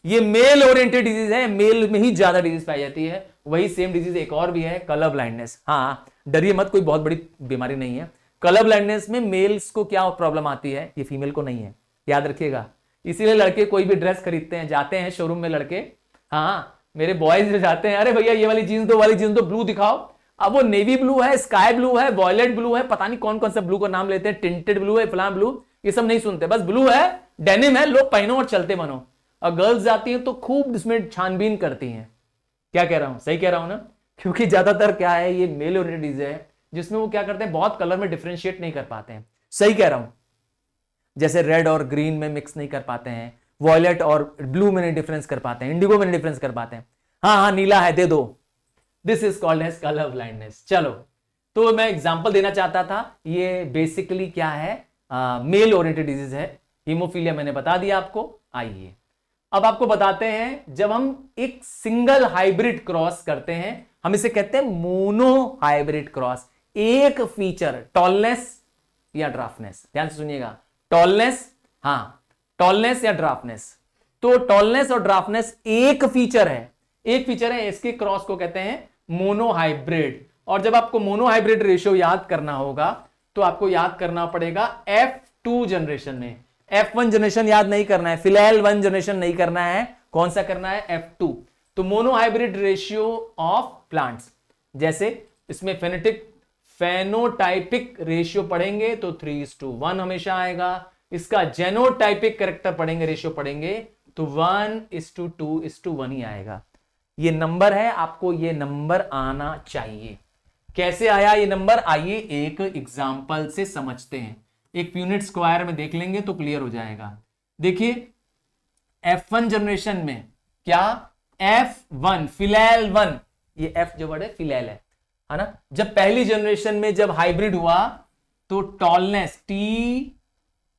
ये मेल ओरिएंटेड डिजीज है मेल में ही ज्यादा डिजीज पाई जाती है वही सेम डिजीज एक और भी है कलर ब्लाइंडनेस हाँ डरिए मत कोई बहुत बड़ी बीमारी नहीं है कलर ब्लाइंडनेस में मेल्स को क्या प्रॉब्लम आती है ये फीमेल को नहीं है याद रखिएगा इसीलिए लड़के कोई भी ड्रेस खरीदते हैं जाते हैं शोरूम में लड़के हाँ मेरे बॉयज जाते हैं अरे भैया ये वाली जीन्स दो वाली जीन्स दो ब्लू दिखाओ अब वो नेवी ब्लू है स्काई ब्लू है वॉयलेट ब्लू है पता नहीं कौन कौन सा ब्लू का नाम लेते हैं टिंटेड ब्लू है फ्लान ब्लू ये सब नहीं सुनते बस ब्लू है डेनिम है लोग पहनो और चलते बनो और गर्ल्स जाती हैं तो खूब इसमें छानबीन करती हैं क्या कह रहा हूँ सही कह रहा हूँ ना क्योंकि ज्यादातर क्या है ये मेल ओरिएंटेड डिजीज है जिसमें वो क्या करते हैं बहुत कलर में डिफ्रेंशिएट नहीं कर पाते हैं सही कह रहा हूँ जैसे रेड और ग्रीन में मिक्स नहीं कर पाते हैं वॉयलेट और ब्लू में नहीं डिफरेंस कर पाते हैं इंडिगो में नहीं डिफरेंस कर पाते हैं हाँ हाँ नीला है दे दो this is called as colour blindness चलो तो मैं एग्जाम्पल देना चाहता था ये बेसिकली क्या है मेल ओरिएंटेड डिजीज है हीमोफीलिया मैंने बता दिया आपको आइए अब आपको बताते हैं जब हम एक सिंगल हाइब्रिड क्रॉस करते हैं हम इसे कहते हैं मोनो हाइब्रिड क्रॉस एक फीचर टॉलनेस या ड्राफ्टनेस ध्यान से सुनिएगा टॉलनेस हाँ टॉलनेस या ड्राफ्टनेस तो टॉलनेस और ड्राफ्टनेस एक फीचर है एक फीचर है इसके क्रॉस को कहते हैं मोनोहाइब्रिड और जब आपको मोनोहाइब्रिड रेशियो याद करना होगा तो आपको याद करना पड़ेगा एफ टू जनरेशन में एफ वन जनरेशन याद नहीं करना है फिलहाल वन जनरेशन नहीं करना है कौन सा करना है एफ टू तो मोनोहाइब्रिड रेशियो ऑफ प्लांट्स जैसे इसमें फेनेटिक फेनोटाइपिक रेशियो पढ़ेंगे तो थ्री इज टू वन हमेशा आएगा इसका जेनोटाइपिक करेक्टर पढ़ेंगे रेशियो पढ़ेंगे तो one is to two is to one ही आएगा ये नंबर है आपको ये नंबर आना चाहिए कैसे आया ये नंबर आइए एक एग्जाम्पल से समझते हैं एक यूनिट स्क्वायर में देख लेंगे तो क्लियर हो जाएगा देखिए एफ वन जनरेशन में क्या एफ वन फिलैल वन ये एफ जो वर्ड है फिलैल है है ना जब पहली जनरेशन में जब हाइब्रिड हुआ तो tallness T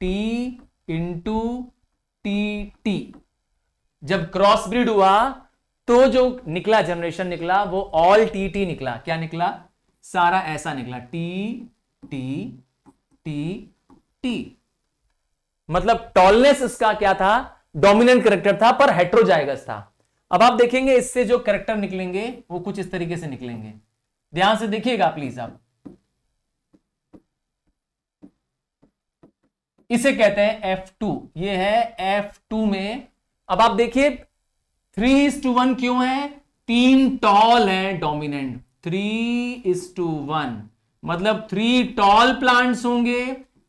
T into T T जब क्रॉस ब्रिड हुआ तो जो निकला जनरेशन निकला वो ऑल टी टी निकला क्या निकला सारा ऐसा निकला टी टी टी टी मतलब टॉलनेस इसका क्या था डोमिनेंट करेक्टर था पर हेट्रोजाइगस था अब आप देखेंगे इससे जो करेक्टर निकलेंगे वो कुछ इस तरीके से निकलेंगे ध्यान से देखिएगा प्लीज आप इसे कहते हैं F2 ये है F2 में अब आप देखिए थ्री इज टू वन क्यों है तीन टॉल है dominant three is to one मतलब थ्री टॉल प्लांट्स होंगे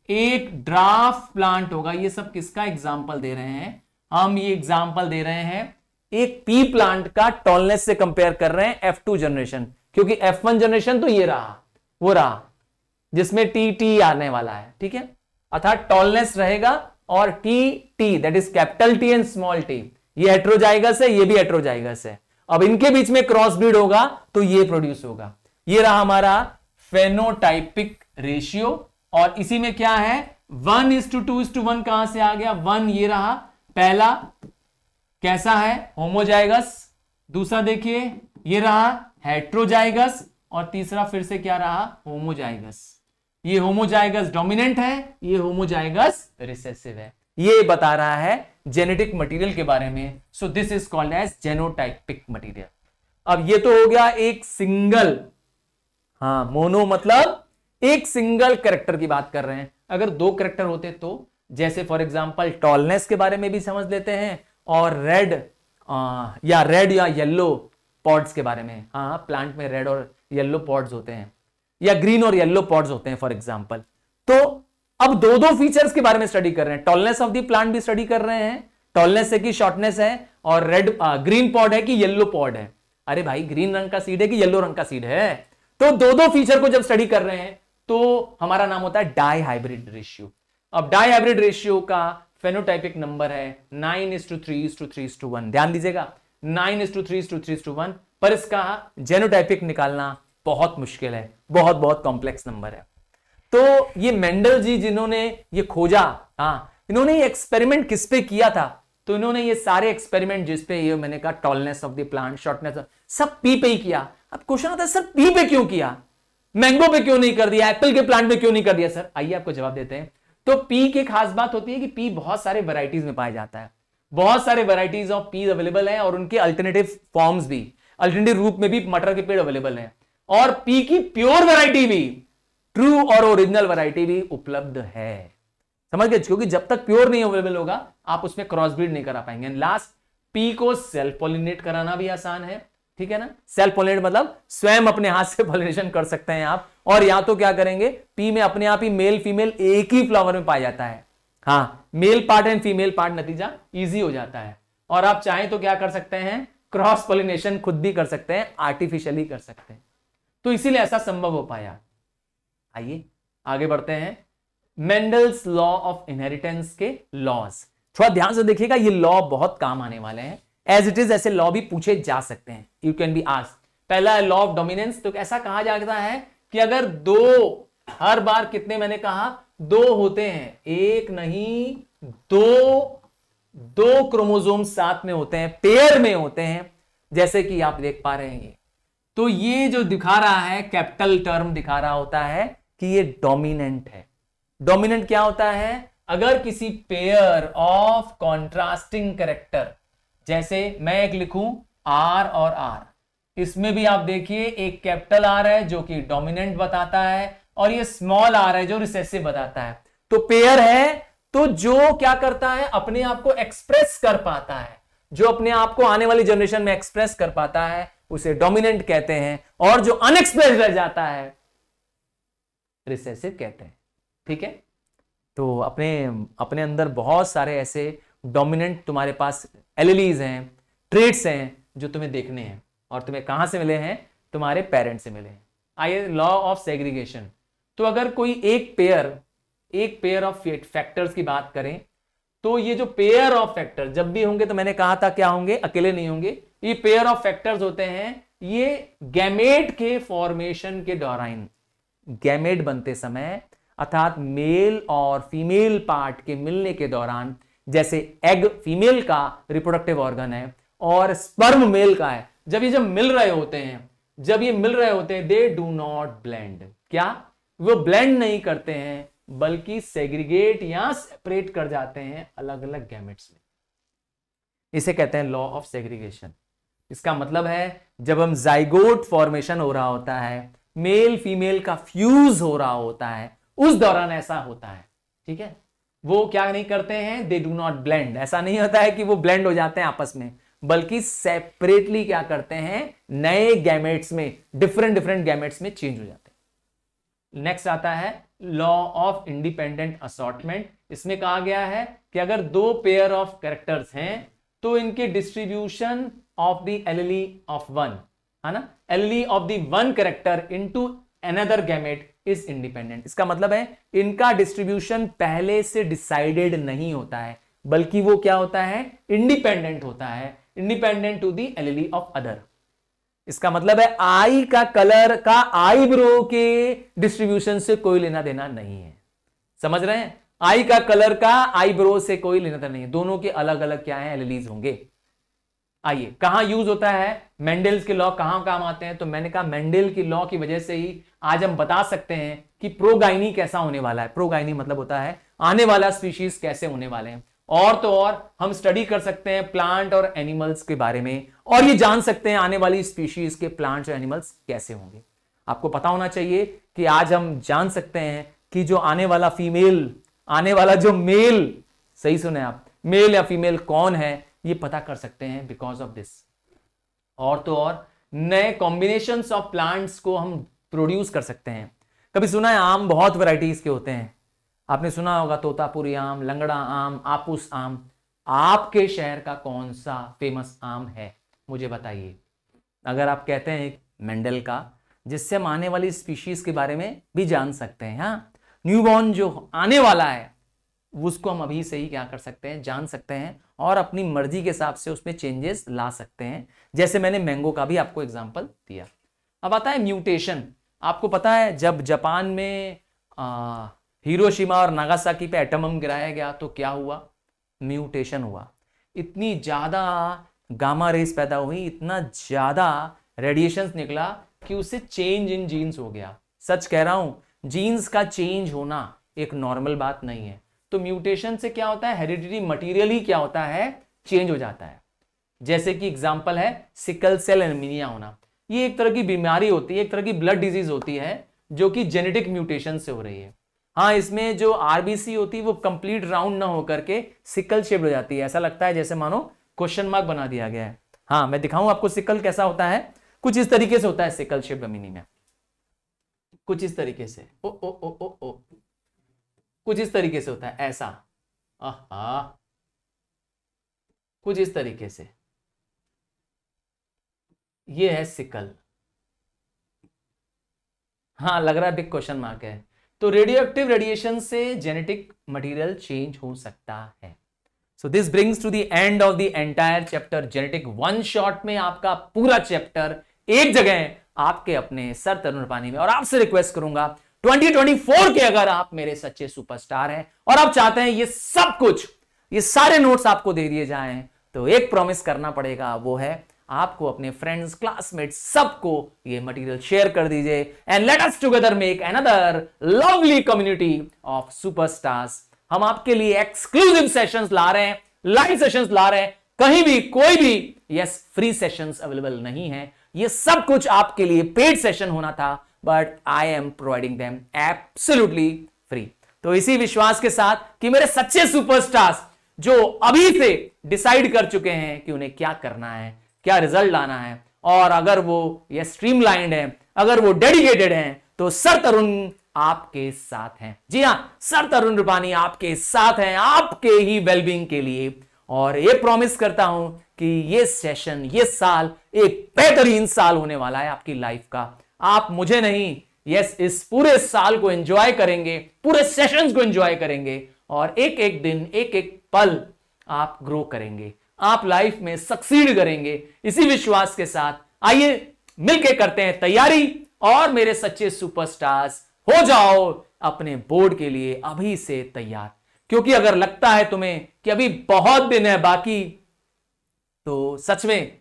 एक ड्राफ्ट प्लांट होगा ये सब किसका एग्जाम्पल दे रहे हैं हम ये एग्जाम्पल दे रहे हैं एक पी प्लांट का टॉलनेस से कंपेयर कर रहे हैं एफ टू जनरेशन क्योंकि एफ वन जनरेशन तो ये रहा वो रहा जिसमें टी टी आने वाला है ठीक है अर्थात टॉलनेस रहेगा और T T that is capital T and small T ये एट्रोजाइगस है ये भी एट्रोजाइगस है अब इनके बीच में क्रॉस ब्रीड होगा तो ये प्रोड्यूस होगा ये रहा हमारा फेनोटाइपिक रेशियो और इसी में क्या है one is to two is to one कहां से आ गया वन ये रहा पहला कैसा है होमोजाइगस दूसरा देखिए ये रहा हेट्रोजाइगस और तीसरा फिर से क्या रहा होमोजाइगस ये होमोजाइगस डोमिनेंट है ये होमोजाइगस रिसेसिव है ये बता रहा है जेनेटिक मटेरियल के बारे में so this is called as genotypic material अब ये तो हो गया एक सिंगल हाँ मोनो मतलब एक सिंगल करेक्टर की बात कर रहे हैं अगर दो करेक्टर होते तो जैसे फॉर एग्जाम्पल टॉलनेस के बारे में भी समझ लेते हैं और रेड या रेड या येल्लो पॉड्स के बारे में हाँ प्लांट में रेड और येल्लो पॉड्स होते हैं या ग्रीन और येल्लो पॉड्स होते हैं फॉर एग्जाम्पल तो अब दो दो फीचर्स के बारे में स्टडी कर रहे हैं टॉलनेस ऑफ दी प्लांट भी स्टडी कर रहे हैं टॉलनेस है कि शॉर्टनेस है और रेड ग्रीन पॉड है कि येल्लो पॉड है अरे भाई ग्रीन रंग का सीड है कि येल्लो रंग का सीड है तो दो दो फीचर को जब स्टडी कर रहे हैं तो हमारा नाम होता है डाई हाइब्रिड रेशियो अब डाई हाइब्रिड रेशियो का फेनोटाइपिक नंबर है nine is to three is to three is to one ध्यान दीजिएगा nine is to three is to three is to one पर इसका जेनोटाइपिक निकालना बहुत मुश्किल है बहुत बहुत कॉम्प्लेक्स नंबर है तो ये मेंडल जी जिन्होंने ये खोजा हाँ इन्होंने ये एक्सपेरिमेंट किस पे किया था तो इन्होंने ये सारे एक्सपेरिमेंट जिसपे ये मैंने कहा tallness of the plant shortness सब पी पे ही किया अब क्वेश्चन आता है सर पी पे क्यों किया मैंगो पे क्यों नहीं कर दिया एप्पल के प्लांट पे क्यों नहीं कर दिया सर आइए आपको जवाब देते हैं तो पी की खास बात होती है कि पी बहुत सारे वैरायटीज में पाया जाता है बहुत सारे वैरायटीज ऑफ पीज अवेलेबल हैं और उनके अल्टरनेटिव फॉर्म्स भी अल्टरनेटिव रूप में भी मटर के पेड़ अवेलेबल हैं और पी की प्योर वैरायटी भी ट्रू और ओरिजिनल वैरायटी भी उपलब्ध है समझ गए क्योंकि जब तक प्योर नहीं अवेलेबल होगा आप उसमें क्रॉस ब्रीड नहीं करा पाएंगे लास्ट पी को सेल्फ पॉलिनेट कराना भी आसान है ठीक है ना सेल्फ पोलिनेट मतलब स्वयं अपने हाथ से पोलिनेशन कर सकते हैं आप और या तो क्या करेंगे पी में अपने आप ही मेल फीमेल एक ही फ्लावर में पाया जाता है हाँ male part and female part नतीजा इजी हो जाता है और आप चाहें तो क्या कर सकते हैं क्रॉस पोलिनेशन खुद भी कर सकते हैं आर्टिफिशियली कर सकते हैं तो इसीलिए ऐसा संभव हो पाया आइए आगे बढ़ते हैं मेंडल्स लॉ ऑफ इनहेरिटेंस के लॉज थोड़ा ध्यान से देखिएगा ये लॉ बहुत काम आने वाले हैं एज इट इज ऐसे लॉ भी पूछे जा सकते हैं यू कैन बी आस्क पहला लॉ ऑफ डोमिनेंस तो ऐसा कहा जाता है कि अगर दो हर बार कितने मैंने कहा दो होते हैं एक नहीं दो दो क्रोमोजोम साथ में होते हैं पेयर में होते हैं जैसे कि आप देख पा रहे हैं ये तो ये जो दिखा रहा है कैपिटल टर्म दिखा रहा होता है कि ये डोमिनेंट है डोमिनेंट क्या होता है अगर किसी पेयर ऑफ कॉन्ट्रास्टिंग करेक्टर जैसे मैं एक लिखूं आर और आर इसमें भी आप देखिए एक कैपिटल आर है जो कि डोमिनेंट बताता है और ये स्मॉल आर है जो रिसेसिव बताता है तो पेयर है तो जो क्या करता है अपने आप को एक्सप्रेस कर पाता है जो अपने आप को आने वाली जनरेशन में एक्सप्रेस कर पाता है उसे डोमिनेंट कहते हैं और जो अनएक्सप्रेस रह जाता है रिसेसिव कहते हैं ठीक है तो अपने अपने अंदर बहुत सारे ऐसे डोमिनेंट तुम्हारे पास एलिलीज हैं ट्रेड्स हैं जो तुम्हें देखने हैं और तुम्हें कहाँ से मिले हैं तुम्हारे पेरेंट्स से मिले हैं आइए लॉ ऑफ सेग्रीगेशन तो अगर कोई एक पेयर एक पेयर ऑफ फैक्टर्स की बात करें तो ये जो पेयर ऑफ फैक्टर जब भी होंगे तो मैंने कहा था क्या होंगे अकेले नहीं होंगे ये पेयर ऑफ फैक्टर्स होते हैं ये गैमेट के फॉर्मेशन के दौरान गैमेट बनते समय अर्थात मेल और फीमेल पार्ट के मिलने के दौरान जैसे एग फीमेल का रिप्रोडक्टिव ऑर्गन है और स्पर्म मेल का है जब ये जब मिल रहे होते हैं जब ये मिल रहे होते हैं दे डू नॉट ब्लेंड क्या वो ब्लेंड नहीं करते हैं बल्कि सेग्रीगेट या सेपरेट कर जाते हैं अलग अलग गैमेट्स में इसे कहते हैं लॉ ऑफ सेग्रीगेशन इसका मतलब है जब हम जाइगोट फॉर्मेशन हो रहा होता है मेल फीमेल का फ्यूज हो रहा होता है उस दौरान ऐसा होता है ठीक है वो क्या नहीं करते हैं दे डू नॉट ब्लेंड ऐसा नहीं होता है कि वो ब्लेंड हो जाते हैं आपस में बल्कि सेपरेटली क्या करते हैं नए गैमेट्स में डिफरेंट डिफरेंट गैमेट्स में चेंज हो जाते हैं नेक्स्ट आता है लॉ ऑफ इंडिपेंडेंट असॉटमेंट इसमें कहा गया है कि अगर दो पेयर ऑफ करेक्टर्स हैं तो इनके distribution of the allele of one है ना allele of then one into another gamete is independent इसका मतलब है इनका डिस्ट्रीब्यूशन पहले से डिसाइडेड नहीं होता है बल्कि वो क्या होता है इंडिपेंडेंट होता है independent to the allele of other इसका मतलब है आई का कलर का आई ब्रो के डिस्ट्रीब्यूशन से कोई लेना देना नहीं है समझ रहे हैं आई का कलर का आई ब्रो से कोई लेना देना नहीं है दोनों के अलग अलग क्या है एलईडीज होंगे आइए कहां यूज होता है मेंडेल्स के लॉ कहां काम आते हैं तो मैंने कहा मेंडेल की लॉ की वजह से ही आज हम बता सकते हैं कि प्रोगाइनी कैसा होने वाला है प्रोगाइनी मतलब होता है आने वाला स्पीशीज कैसे होने वाले हैं और तो और हम स्टडी कर सकते हैं प्लांट और एनिमल्स के बारे में और ये जान सकते हैं आने वाली स्पीशीज के प्लांट्स और एनिमल्स कैसे होंगे आपको पता होना चाहिए कि आज हम जान सकते हैं कि जो आने वाला फीमेल आने वाला जो मेल सही सुने आप मेल या फीमेल कौन है ये पता कर सकते हैं बिकॉज ऑफ दिस और तो और नए कॉम्बिनेशन ऑफ प्लांट्स को हम प्रोड्यूस कर सकते हैं कभी सुना है आम बहुत वैरायटीज के होते हैं आपने सुना होगा तोतापुरी आम लंगड़ा आम आपूस आम आपके शहर का कौन सा फेमस आम है मुझे बताइए अगर आप कहते हैं मेंडल का जिससे हम आने वाली स्पीशीज के बारे में भी जान सकते हैं हाँ न्यूबॉर्न जो आने वाला है उसको हम अभी से ही क्या कर सकते हैं जान सकते हैं और अपनी मर्जी के हिसाब से उसमें चेंजेस ला सकते हैं जैसे मैंने मैंगो का भी आपको एग्जाम्पल दिया अब आता है म्यूटेशन आपको पता है जब जापान में आ, हिरोशिमा और नागासाकी पे एटम बम गिराया गया तो क्या हुआ म्यूटेशन हुआ इतनी ज़्यादा गामा रेस पैदा हुई इतना ज़्यादा रेडिएशंस निकला कि उससे चेंज इन जीन्स हो गया सच कह रहा हूँ जीन्स का चेंज होना एक नॉर्मल बात नहीं है तो म्यूटेशन से क्या होता है हेरिडिटी मटीरियल ही क्या होता है चेंज हो जाता है जैसे कि एग्जाम्पल है सिकल सेल एनमिनिया होना ये एक तरह की बीमारी होती है एक तरह की ब्लड डिजीज होती है जो कि जेनेटिक म्यूटेशन से हो रही है हाँ इसमें जो आरबीसी होती है वो कंप्लीट राउंड ना होकर के सिकल शेप हो जाती है ऐसा लगता है जैसे मानो क्वेश्चन मार्क बना दिया गया है हाँ मैं दिखाऊं आपको सिकल कैसा होता है कुछ इस तरीके से होता है सिकल शेप डमिनी में कुछ इस तरीके से ओ ओ ओ ओ ओ कुछ इस तरीके से होता है ऐसा आहा कुछ इस तरीके से ये है सिकल हाँ लग रहा है बिग क्वेश्चन मार्क है तो रेडियो एक्टिव रेडिएशन से जेनेटिक मटेरियल चेंज हो सकता है so this brings to the end of the entire chapter genetic one shot में आपका पूरा चैप्टर एक जगह आपके अपने सर तरुण पानी में और आपसे रिक्वेस्ट करूंगा 2024 के अगर आप मेरे सच्चे सुपरस्टार हैं और आप चाहते हैं ये सब कुछ ये सारे नोट्स आपको दे दिए जाएं तो एक प्रॉमिस करना पड़ेगा वो है आपको अपने फ्रेंड्स क्लासमेट सबको ये मटेरियल शेयर कर दीजिए and let us together make another lovely community of superstars हम आपके लिए एक्सक्लूसिव सेशंस ला रहे हैं लाइव सेशंस ला रहे हैं कहीं भी कोई भी यस फ्री सेशंस अवेलेबल नहीं है ये सब कुछ आपके लिए पेड सेशन होना था but I am providing them absolutely free तो इसी विश्वास के साथ कि मेरे सच्चे सुपरस्टार्स जो अभी से डिसाइड कर चुके हैं कि उन्हें क्या करना है क्या रिजल्ट लाना है और अगर वो ये स्ट्रीमलाइंड है अगर वो डेडिकेटेड हैं तो सर तरुण आपके साथ हैं जी हाँ सर तरुण रूपानी आपके साथ हैं आपके ही वेलबींग के लिए और ये प्रॉमिस करता हूं कि ये सेशन ये साल एक बेहतरीन साल होने वाला है आपकी लाइफ का आप मुझे नहीं यस इस पूरे साल को एंजॉय करेंगे पूरे सेशंस को एंजॉय करेंगे और एक एक दिन एक एक पल आप ग्रो करेंगे आप लाइफ में सक्सीड करेंगे इसी विश्वास के साथ आइए मिलके करते हैं तैयारी और मेरे सच्चे सुपरस्टार्स हो जाओ अपने बोर्ड के लिए अभी से तैयार क्योंकि अगर लगता है तुम्हें कि अभी बहुत दिन है बाकी तो सच में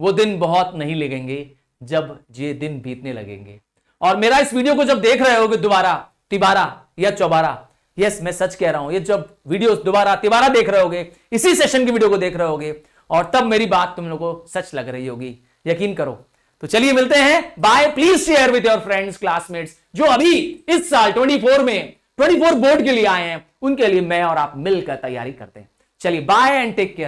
वो दिन बहुत नहीं लगेंगे जब ये दिन बीतने लगेंगे और मेरा इस वीडियो को जब देख रहे होगे दोबारा तिबारा या चौबारा यस मैं सच कह रहा हूं ये जब वीडियो दोबारा तिबारा देख रहे होगे इसी सेशन की वीडियो को देख रहे होगे और तब मेरी बात तुम लोगों को सच लग रही होगी यकीन करो तो चलिए मिलते हैं bye please share with your friends classmates जो अभी इस साल 24 में 24 बोर्ड के लिए आए हैं उनके लिए मैं और आप मिलकर तैयारी करते हैं चलिए बाय एंड टेक केयर